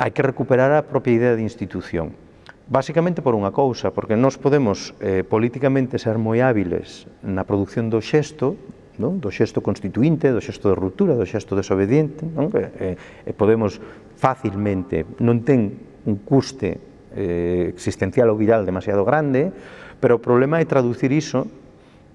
hai que recuperar a propia idea de institución. Básicamente por unha cousa, porque nós podemos eh, políticamente ser moi hábiles na produción do xesto, non? do xesto constituinte, do xesto de ruptura, do xesto desobediente, non? E, eh, e podemos fácilmente, non ten un custe eh, existencial ou viral demasiado grande, pero o problema é traducir iso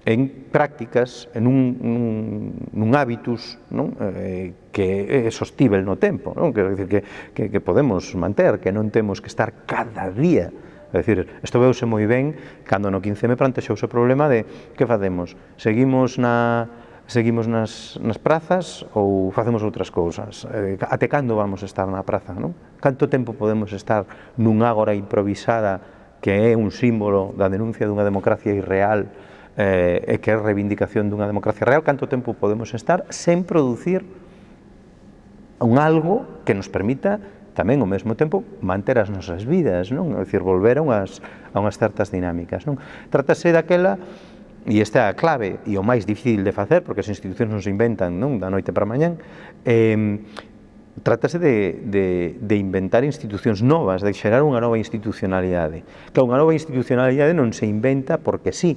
en prácticas, en un, un, un hábitus non? Eh, que é sostível no tempo, non? Quero dizer, que, que, que podemos manter, que non temos que estar cada día É dicir, isto veuse moi ben cando no 15 me plantexou o problema de que facemos? Seguimos na, seguimos nas, nas prazas ou facemos outras cousas? Eh, até cando vamos estar na praza? Non? Canto tempo podemos estar nun ágora improvisada que é un símbolo da denuncia dunha democracia irreal eh, e que é reivindicación dunha democracia real, canto tempo podemos estar sen producir un algo que nos permita tamén ao mesmo tempo manter as nosas vidas, non? É dicir, volver a unhas, a unhas certas dinámicas, non? Trátase daquela e esta é a clave e o máis difícil de facer, porque as institucións non se inventan non da noite para mañán, eh, trátase de, de, de inventar institucións novas, de xerar unha nova institucionalidade. Que unha nova institucionalidade non se inventa porque sí,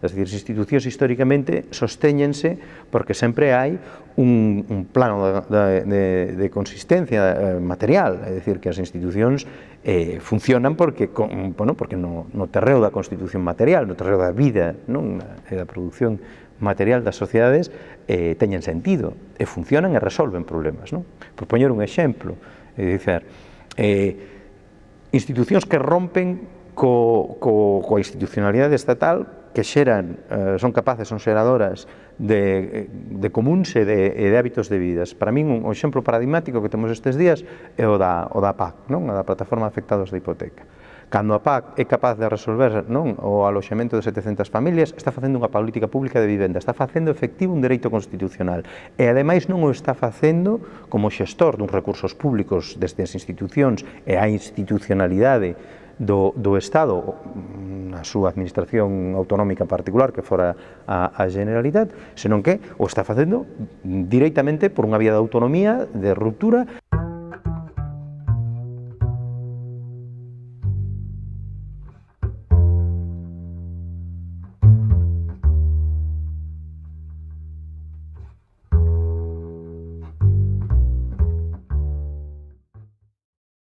as institucións históricamente sostéñense porque sempre hai un, un plano de, de, de consistencia eh, material, é dicir, que as institucións eh, funcionan porque, con, bueno, porque no, no terreo da constitución material, no terreo da vida, non da produción material das sociedades eh, teñen sentido e funcionan e resolven problemas. Non? Por poñer un exemplo, é dicir, eh, institucións que rompen co, co, coa institucionalidade estatal que xeran, eh, son capaces, son xeradoras de, de comuns e de, e de hábitos de vidas. Para min, un, exemplo paradigmático que temos estes días é o da, o da PAC, non? a da Plataforma de Afectados da Hipoteca. Cando a PAC é capaz de resolver non o aloxamento de 700 familias, está facendo unha política pública de vivenda, está facendo efectivo un dereito constitucional. E ademais non o está facendo como xestor duns recursos públicos desde as institucións e a institucionalidade do, do Estado na súa administración autonómica particular que fora a, a Generalitat, senón que o está facendo directamente por unha vía de autonomía, de ruptura,